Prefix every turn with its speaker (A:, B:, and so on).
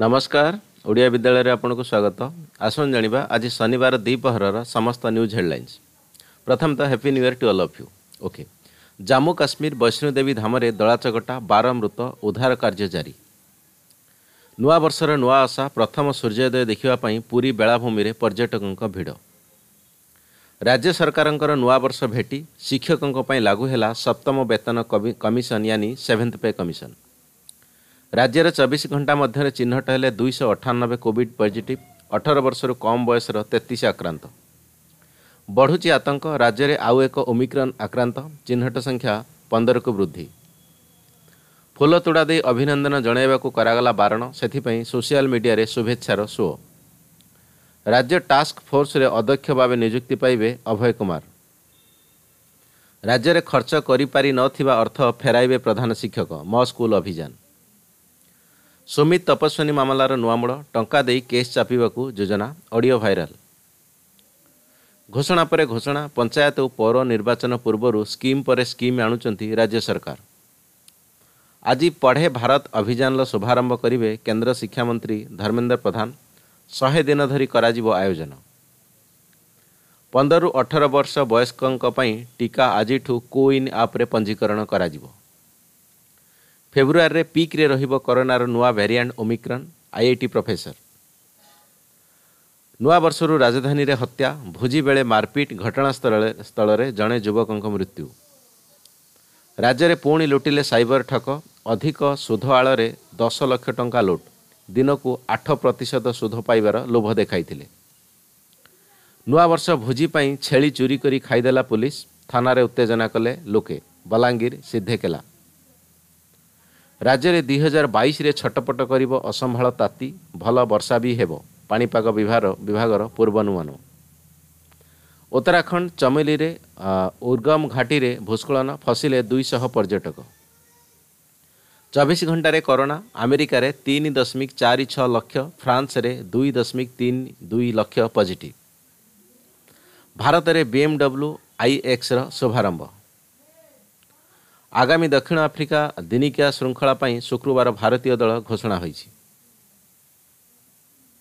A: ନମସ୍କାର ଓଡ଼ିଆ ବିଦ୍ୟାଳୟରେ ଆପଣଙ୍କୁ ସ୍ୱାଗତ ଆସନ୍ତୁ ଜାଣିବା ଆଜି ଶନିବାର ଦ୍ୱିପହରର ସମସ୍ତ ନ୍ୟୁଜ୍ ହେଡ଼ଲାଇନ୍ସ ପ୍ରଥମତଃ happy new year two all of you okay Jammu Kashmir Vaishno Devi ଧାମରେ ଦଳାଚକଟା ବାର ମୃତ ଉଦ୍ଧାର କାର୍ଯ୍ୟ ଜାରି ନୂଆବର୍ଷର ନୂଆ ଆଶା ପ୍ରଥମ ସୂର୍ଯ୍ୟୋଦୟ ଦେଖିବା ପାଇଁ ପୁରୀ ବେଳାଭୂମିରେ ପର୍ଯ୍ୟଟକଙ୍କ ଭିଡ଼ ରାଜ୍ୟ ସରକାରଙ୍କର ନୂଆବର୍ଷ ଭେଟି ଶିକ୍ଷକଙ୍କ ପାଇଁ ଲାଗୁ ହେଲା ସପ୍ତମ ବେତନ କମିଶନ ୟାନି ସେଭେନ୍ଥ ପେ କମିଶନ୍ ରାଜ୍ୟରେ ଚବିଶ ଘଣ୍ଟା ମଧ୍ୟରେ ଚିହ୍ନଟ ହେଲେ ଦୁଇଶହ ଅଠାନବେ କୋଭିଡ଼ ପଜିଟିଭ୍ ଅଠର ବର୍ଷରୁ କମ୍ ବୟସର ତେତିଶ ଆକ୍ରାନ୍ତ ବଢ଼ୁଛି ଆତଙ୍କ ରାଜ୍ୟରେ ଆଉ ଏକ ଓମିକ୍ରନ୍ ଆକ୍ରାନ୍ତ ଚିହ୍ନଟ ସଂଖ୍ୟା ପନ୍ଦରକୁ ବୃଦ୍ଧି ଫୁଲତୋଡ଼ା ଦେଇ ଅଭିନନ୍ଦନ ଜଣାଇବାକୁ କରାଗଲା ବାରଣ ସେଥିପାଇଁ ସୋସିଆଲ ମିଡ଼ିଆରେ ଶୁଭେଚ୍ଛାର ସୁଅ ରାଜ୍ୟ ଟାସ୍କ ଫୋର୍ସରେ ଅଧ୍ୟକ୍ଷ ଭାବେ ନିଯୁକ୍ତି ପାଇବେ ଅଭୟ କୁମାର ରାଜ୍ୟରେ ଖର୍ଚ୍ଚ କରିପାରି ନଥିବା ଅର୍ଥ ଫେରାଇବେ ପ୍ରଧାନ ଶିକ୍ଷକ ମ ସ୍କୁଲ ଅଭିଯାନ ସୁମିତ ତପସ୍ୱିନୀ ମାମଲାର ନୂଆ ମୂଳ ଟଙ୍କା ଦେଇ କେସ୍ ଚାପିବାକୁ ଯୋଜନା ଅଡ଼ିଓ ଭାଇରାଲ୍ ଘୋଷଣା ପରେ ଘୋଷଣା ପଞ୍ଚାୟତ ଓ ପୌର ନିର୍ବାଚନ ପୂର୍ବରୁ ସ୍କିମ୍ ପରେ ସ୍କିମ୍ ଆଣୁଛନ୍ତି ରାଜ୍ୟ ସରକାର ଆଜି ପଢ଼େ ଭାରତ ଅଭିଯାନର ଶୁଭାରମ୍ଭ କରିବେ କେନ୍ଦ୍ର ଶିକ୍ଷାମନ୍ତ୍ରୀ ଧର୍ମେନ୍ଦ୍ର ପ୍ରଧାନ ଶହେ ଦିନ ଧରି କରାଯିବ ଆୟୋଜନ ପନ୍ଦରରୁ ଅଠର ବର୍ଷ ବୟସ୍କଙ୍କ ପାଇଁ ଟିକା ଆଜିଠୁ କୋୱିନ୍ ଆପ୍ରେ ପଞ୍ଜୀକରଣ କରାଯିବ ଫେବୃଆରୀରେ ପିକ୍ରେ ରହିବ କରୋନାର ନୂଆ variant Omicron IIT I T professor ନୂଆବର୍ଷରୁ ରାଜଧାନୀରେ ହତ୍ୟା ଭୋଜି ବେଳେ ମାରପିଟ୍ ଘଟଣାସ୍ଥଳରେ ସ୍ଥଳରେ ଜଣେ ଯୁବକଙ୍କ ମୃତ୍ୟୁ ରାଜ୍ୟରେ ପୁଣି ଲୁଟିଲେ ସାଇବର ଠକ ଅଧିକ ସୁଧ ଆଳରେ ଦଶ ଲକ୍ଷ ଟଙ୍କା ଲୁଟ୍ ଦିନକୁ ଆଠ ପ୍ରତିଶତ ସୁଧ ପାଇବାର ଲୋଭ ଦେଖାଇଥିଲେ ନୂଆବର୍ଷ ଭୋଜି ପାଇଁ ଛେଳି ଚୋରି କରି ଖାଇଦେଲା ପୋଲିସ ଥାନାରେ ଉତ୍ତେଜନା କଲେ ଲୋକେ ବଲାଙ୍ଗୀର ସିଦ୍ଧେକେଲା ରାଜ୍ୟରେ ଦୁଇ ହଜାର ବାଇଶରେ ଛଟପଟ କରିବ ଅସମ୍ଭାଳ ତାତି ଭଲ ବର୍ଷା ବି ହେବ ପାଣିପାଗ ବିଭାଗ ବିଭାଗର ପୂର୍ବାନୁମାନ ଉତ୍ତରାଖଣ୍ଡ ଚମେଲିରେ ଉର୍ଗମ ଘାଟିରେ ଭୂସ୍କଳନ ଫସିଲେ ଦୁଇଶହ ପର୍ଯ୍ୟଟକ ଚବିଶ ଘଣ୍ଟାରେ କରୋନା ଆମେରିକାରେ ତିନି ଦଶମିକ ଚାରି ଛଅ ଲକ୍ଷ ଫ୍ରାନ୍ସରେ ଦୁଇ ଦଶମିକ ତିନି ଦୁଇ ଲକ୍ଷ ପଜିଟିଭ ଭାରତରେ ବିଏମ୍ଡବ୍ଲ୍ୟୁ ଆଇଏକ୍ସର ଶୁଭାରମ୍ଭ ଆଗାମୀ ଦକ୍ଷିଣ ଆଫ୍ରିକା ଦିନିକିଆ ଶୃଙ୍ଖଳା ପାଇଁ ଶୁକ୍ରବାର ଭାରତୀୟ ଦଳ ଘୋଷଣା ହୋଇଛି